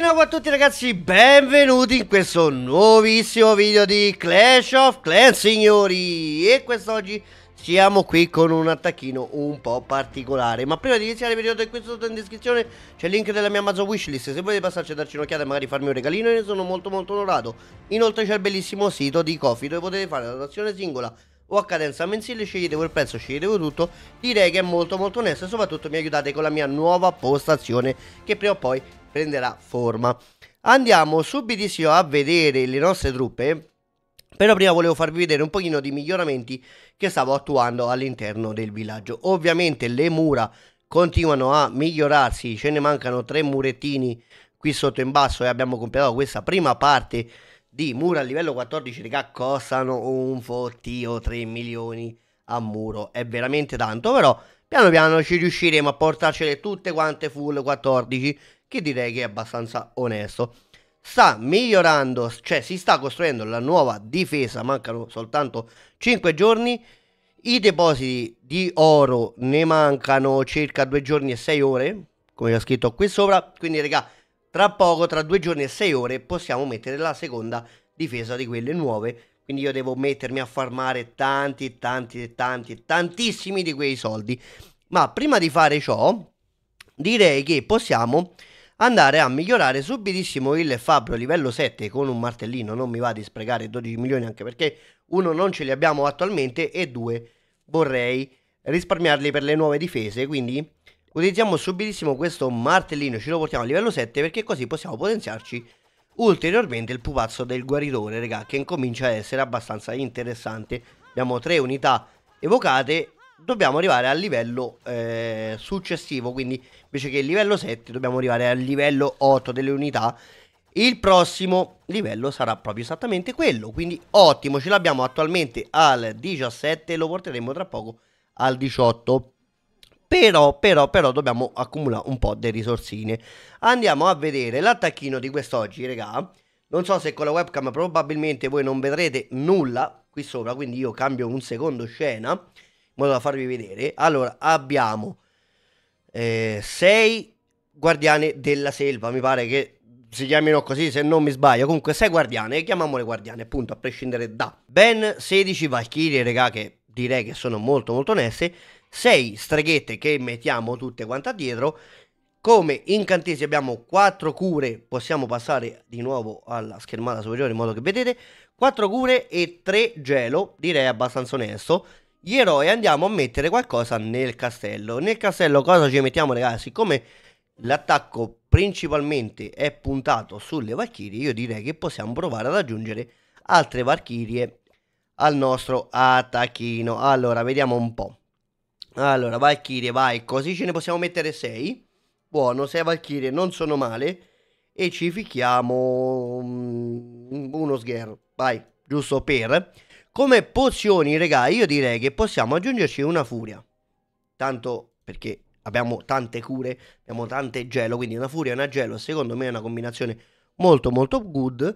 di nuovo a tutti ragazzi, benvenuti in questo nuovissimo video di Clash of Clans signori E quest'oggi siamo qui con un attacchino un po' particolare Ma prima di iniziare il video do qui sotto in descrizione c'è il link della mia Amazon wishlist Se volete passarci a darci un'occhiata e magari farmi un regalino ne sono molto molto onorato Inoltre c'è il bellissimo sito di Coffee dove potete fare la donazione singola o a cadenza mensile, scegliete quel prezzo, scegliete tutto, direi che è molto molto onesto e soprattutto mi aiutate con la mia nuova postazione che prima o poi prenderà forma. Andiamo subitissimo a vedere le nostre truppe, però prima volevo farvi vedere un pochino di miglioramenti che stavo attuando all'interno del villaggio. Ovviamente le mura continuano a migliorarsi, ce ne mancano tre murettini qui sotto in basso e abbiamo completato questa prima parte di muro a livello 14 regà costano un fottio 3 milioni a muro è veramente tanto però piano piano ci riusciremo a portarcele tutte quante full 14 che direi che è abbastanza onesto sta migliorando cioè si sta costruendo la nuova difesa mancano soltanto 5 giorni i depositi di oro ne mancano circa 2 giorni e 6 ore come ho scritto qui sopra quindi regà tra poco, tra due giorni e sei ore, possiamo mettere la seconda difesa di quelle nuove. Quindi io devo mettermi a farmare tanti, tanti, tanti, tantissimi di quei soldi. Ma prima di fare ciò, direi che possiamo andare a migliorare subitissimo il fabbro livello 7 con un martellino. Non mi va di sprecare 12 milioni anche perché uno non ce li abbiamo attualmente e due vorrei risparmiarli per le nuove difese. Quindi Utilizziamo subitissimo questo martellino, ce lo portiamo a livello 7 perché così possiamo potenziarci ulteriormente il pupazzo del guaritore, raga, che incomincia ad essere abbastanza interessante. Abbiamo tre unità evocate, dobbiamo arrivare al livello eh, successivo, quindi invece che il livello 7 dobbiamo arrivare al livello 8 delle unità. Il prossimo livello sarà proprio esattamente quello, quindi ottimo, ce l'abbiamo attualmente al 17 lo porteremo tra poco al 18. Però, però, però dobbiamo accumulare un po' di risorsine. Andiamo a vedere l'attacchino di quest'oggi, regà. Non so se con la webcam probabilmente voi non vedrete nulla qui sopra, quindi io cambio un secondo scena in modo da farvi vedere. Allora, abbiamo 6 eh, guardiane della selva, mi pare che si chiamino così se non mi sbaglio. Comunque 6 guardiane, chiamiamole guardiane, appunto, a prescindere da ben 16 valchirie, regà, che direi che sono molto molto oneste 6 streghette che mettiamo tutte quante dietro come incantesi abbiamo 4 cure possiamo passare di nuovo alla schermata superiore in modo che vedete 4 cure e 3 gelo direi abbastanza onesto gli eroi andiamo a mettere qualcosa nel castello nel castello cosa ci mettiamo ragazzi siccome l'attacco principalmente è puntato sulle valchirie io direi che possiamo provare ad aggiungere altre valchirie al nostro attacchino allora vediamo un po' Allora, Valkyrie, vai, così ce ne possiamo mettere 6. Buono, 6 Valkyrie, non sono male. E ci fichiamo mm, uno sgher, vai, giusto per. Come pozioni, regà, io direi che possiamo aggiungerci una furia. Tanto perché abbiamo tante cure, abbiamo tante gelo, quindi una furia e una gelo, secondo me è una combinazione molto molto good.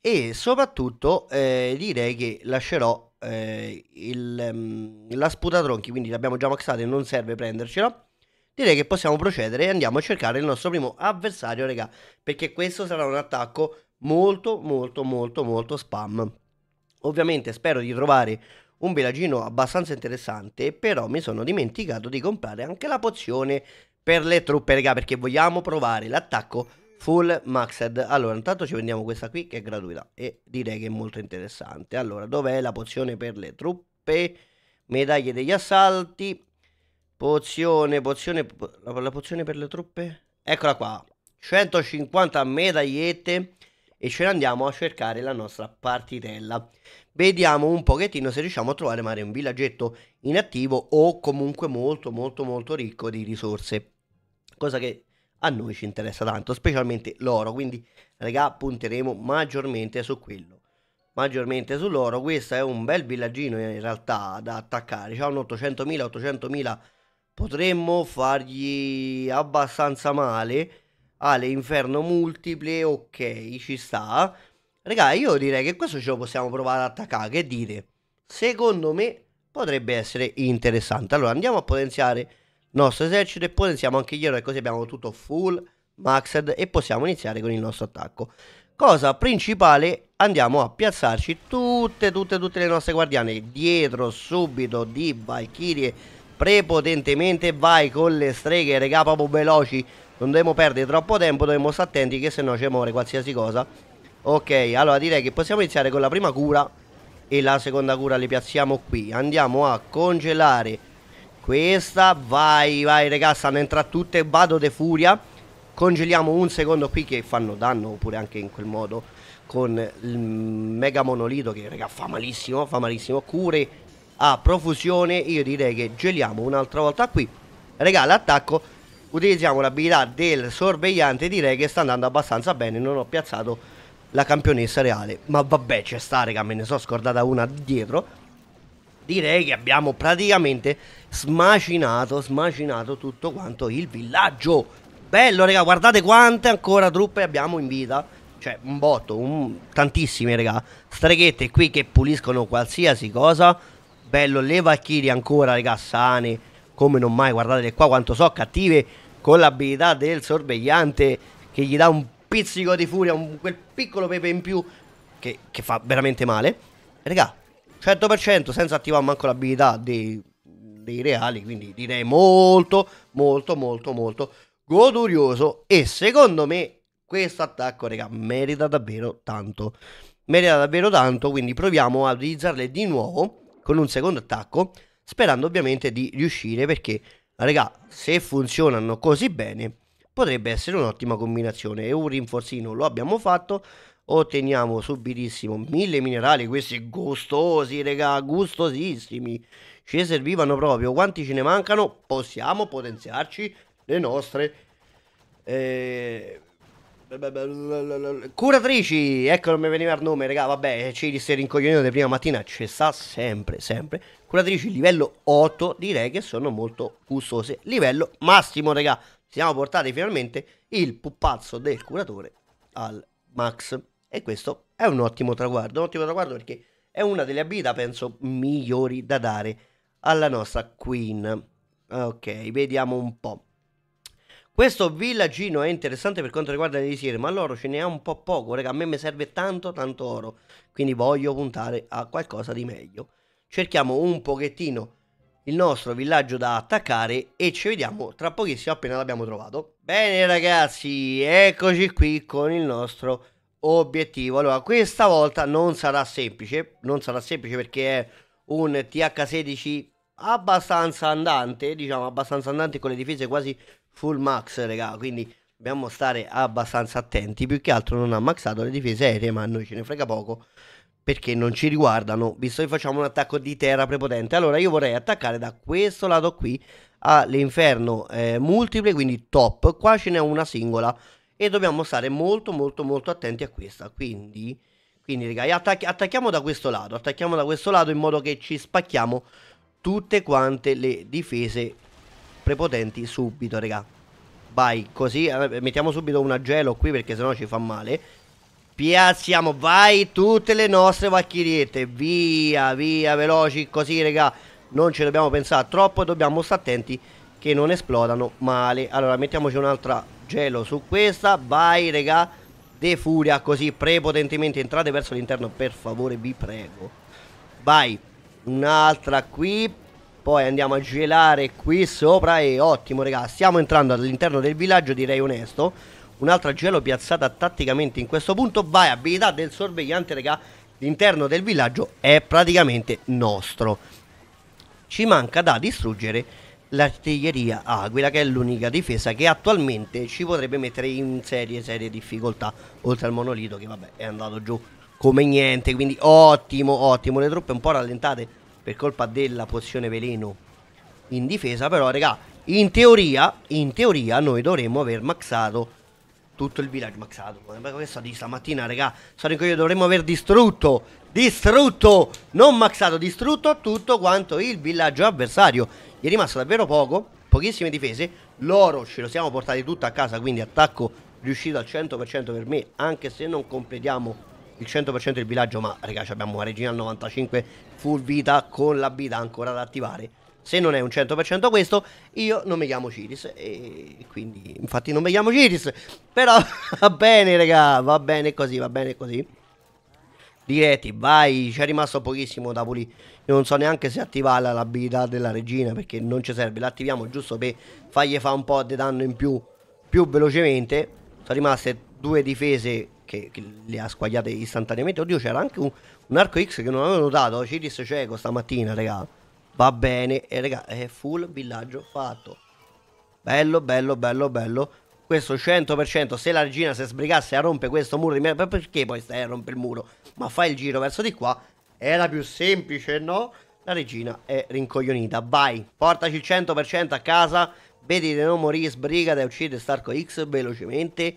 E soprattutto eh, direi che lascerò eh, il, um, la sputatronchi, quindi l'abbiamo già maxata e non serve prendercela, direi che possiamo procedere e andiamo a cercare il nostro primo avversario, raga, perché questo sarà un attacco molto, molto, molto, molto spam. Ovviamente spero di trovare un belagino abbastanza interessante, però mi sono dimenticato di comprare anche la pozione per le truppe, raga, perché vogliamo provare l'attacco Full Maxed. Allora, intanto ci prendiamo questa qui che è gratuita e direi che è molto interessante. Allora, dov'è la pozione per le truppe? Medaglie degli assalti. Pozione, pozione, la, la pozione per le truppe? Eccola qua. 150 medagliette e ce ne andiamo a cercare la nostra partitella. Vediamo un pochettino se riusciamo a trovare magari un villaggetto inattivo o comunque molto molto molto ricco di risorse. Cosa che a noi ci interessa tanto, specialmente l'oro, quindi raga punteremo maggiormente su quello. Maggiormente sull'oro, questo è un bel villaggino eh, in realtà da attaccare, c'ha un 800.000, 800.000, potremmo fargli abbastanza male, Ale, le inferno multiple, ok, ci sta. Raga, io direi che questo ce lo possiamo provare ad attaccare, che dite? Secondo me potrebbe essere interessante. Allora andiamo a potenziare nostro esercito e potenziamo anche gli eroi così abbiamo tutto full, maxed e possiamo iniziare con il nostro attacco. Cosa principale andiamo a piazzarci tutte tutte tutte le nostre guardiane dietro subito di Valkyrie prepotentemente vai con le streghe regà proprio veloci non dobbiamo perdere troppo tempo dobbiamo stare attenti che se no ci muore qualsiasi cosa ok allora direi che possiamo iniziare con la prima cura e la seconda cura le piazziamo qui andiamo a congelare questa, vai, vai, ragazzi, stanno entrando tutte, vado de furia. Congeliamo un secondo qui che fanno danno, oppure anche in quel modo, con il mega monolito che, raga, fa malissimo, fa malissimo. Cure a profusione, io direi che geliamo un'altra volta qui. Raga, l'attacco, utilizziamo l'abilità del sorvegliante, direi che sta andando abbastanza bene, non ho piazzato la campionessa reale. Ma vabbè, c'è sta, raga, me ne sono scordata una dietro direi che abbiamo praticamente smacinato, smacinato tutto quanto il villaggio. Bello, raga, guardate quante ancora truppe abbiamo in vita. Cioè, un botto, un... tantissime, raga. Streghette qui che puliscono qualsiasi cosa. Bello, le Valkyrie ancora, raga, sane. Come non mai, guardate qua quanto so cattive. Con l'abilità del sorvegliante che gli dà un pizzico di furia, un, quel piccolo pepe in più che, che fa veramente male. Raga, 100% senza attivare manco l'abilità dei, dei reali, quindi direi molto, molto, molto, molto godurioso e secondo me questo attacco, raga, merita davvero tanto. Merita davvero tanto, quindi proviamo a utilizzarle di nuovo con un secondo attacco, sperando ovviamente di riuscire perché, raga, se funzionano così bene, potrebbe essere un'ottima combinazione e un rinforzino lo abbiamo fatto, otteniamo subitissimo mille minerali, questi gustosi, regà, gustosissimi. Ci servivano proprio. Quanti ce ne mancano? Possiamo potenziarci le nostre. Eh, curatrici, ecco non mi veniva il nome, raga, vabbè, ci disse rincoglionendo di prima mattina, ci sta sempre, sempre. Curatrici livello 8, direi che sono molto gustose. Livello massimo, raga, siamo portati finalmente il pupazzo del curatore al max. E questo è un ottimo traguardo, un ottimo traguardo perché è una delle abilità, penso, migliori da dare alla nostra Queen. Ok, vediamo un po'. Questo villagino è interessante per quanto riguarda le risiere, ma l'oro ce ne ha un po' poco, raga, a me mi serve tanto tanto oro, quindi voglio puntare a qualcosa di meglio. Cerchiamo un pochettino il nostro villaggio da attaccare e ci vediamo tra pochissimo appena l'abbiamo trovato. Bene ragazzi, eccoci qui con il nostro obiettivo. Allora, questa volta non sarà semplice, non sarà semplice perché è un TH16 abbastanza andante, diciamo abbastanza andante con le difese quasi full max, raga, quindi dobbiamo stare abbastanza attenti, più che altro non ha maxato le difese aeree, ma a noi ce ne frega poco perché non ci riguardano, visto che facciamo un attacco di terra prepotente. Allora io vorrei attaccare da questo lato qui all'inferno eh, multiple, quindi top. Qua ce n'è una singola e dobbiamo stare molto molto molto attenti a questa quindi quindi ragazzi attac- attacchiamo da questo lato attacchiamo da questo lato in modo che ci spacchiamo tutte quante le difese prepotenti subito raga vai così eh, mettiamo subito un gelo qui perché sennò ci fa male piazziamo vai tutte le nostre vacchiriette via via veloci così raga non ci dobbiamo pensare troppo dobbiamo stare attenti che non esplodano male allora mettiamoci un'altra gelo su questa vai regà De Furia così prepotentemente entrate verso l'interno per favore vi prego vai un'altra qui poi andiamo a gelare qui sopra e ottimo regà stiamo entrando all'interno del villaggio direi onesto un'altra gelo piazzata tatticamente in questo punto vai abilità del sorvegliante regà l'interno del villaggio è praticamente nostro ci manca da distruggere l'artiglieria Aquila, che è l'unica difesa che attualmente ci potrebbe mettere in serie, serie difficoltà, oltre al monolito che vabbè è andato giù come niente, quindi ottimo, ottimo, le truppe un po' rallentate per colpa della pozione veleno in difesa, però raga, in teoria, in teoria noi dovremmo aver maxato tutto il villaggio maxato. Questo di stamattina, raga, sono in cui dovremmo aver distrutto distrutto, non maxato, distrutto tutto quanto il villaggio avversario. Gli è rimasto davvero poco, pochissime difese, l'oro ce lo siamo portati tutto a casa, quindi attacco riuscito al 100% per me, anche se non completiamo il 100% del villaggio, ma ragazzi abbiamo una regina al 95 full vita con la vita ancora da attivare. Se non è un 100% questo, io non mi chiamo Ciris e quindi infatti non mi chiamo Ciris, però va bene raga, va bene così, va bene così diretti, vai, c'è rimasto pochissimo da pulire. Io non so neanche se attivare l'abilità della regina perché non ci serve, l'attiviamo giusto per fargli fare un po' di danno in più più velocemente. Sono rimaste due difese che, che le ha squagliate istantaneamente. Oddio, c'era anche un, un, arco X che non avevo notato. Ciris cieco stamattina, raga. Va bene, e raga, è full villaggio fatto. Bello, bello, bello, bello questo 100%, se la regina si sbrigasse a rompere questo muro di merda, perché poi stai a rompere il muro? Ma fai il giro verso di qua, era più semplice, no? La regina è rincoglionita, vai, portaci il 100% a casa, vedi di non morire, sbrigata e uccide Starco X velocemente.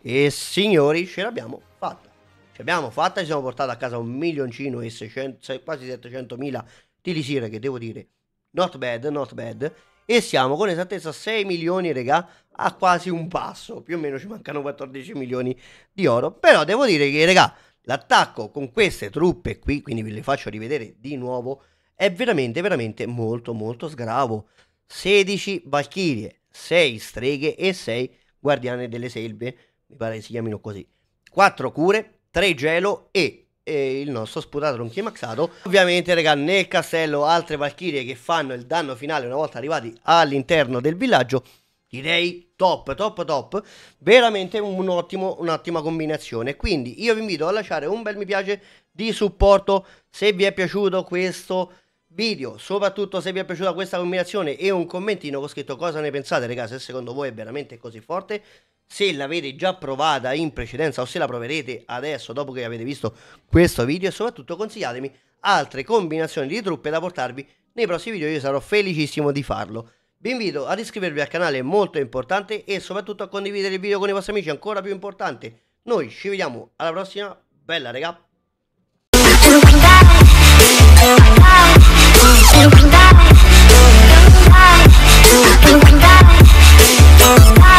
E signori, ce l'abbiamo fatta. Ce l'abbiamo fatta, ci siamo portati a casa un milioncino e 600, quasi 700 mila di lisire, che devo dire, not bad, not bad e siamo con esattezza 6 milioni, regà, a quasi un passo, più o meno ci mancano 14 milioni di oro, però devo dire che, regà, l'attacco con queste truppe qui, quindi ve le faccio rivedere di nuovo, è veramente, veramente molto, molto sgravo. 16 Valchirie, 6 Streghe e 6 Guardiane delle Selve, mi pare si chiamino così. 4 Cure, 3 Gelo e e il nostro sputato Ronchi Maxato. Ovviamente, raga, nel castello altre valchirie che fanno il danno finale una volta arrivati all'interno del villaggio. Direi top, top, top. Veramente un ottimo, un'ottima combinazione. Quindi io vi invito a lasciare un bel mi piace di supporto se vi è piaciuto questo video, soprattutto se vi è piaciuta questa combinazione e un commentino con scritto cosa ne pensate, ragazzi, se secondo voi è veramente così forte se l'avete già provata in precedenza o se la proverete adesso dopo che avete visto questo video e soprattutto consigliatemi altre combinazioni di truppe da portarvi nei prossimi video, io sarò felicissimo di farlo. Vi invito ad iscrivervi al canale, è molto importante e soprattutto a condividere il video con i vostri amici, ancora più importante. Noi ci vediamo alla prossima, bella regà! Bye.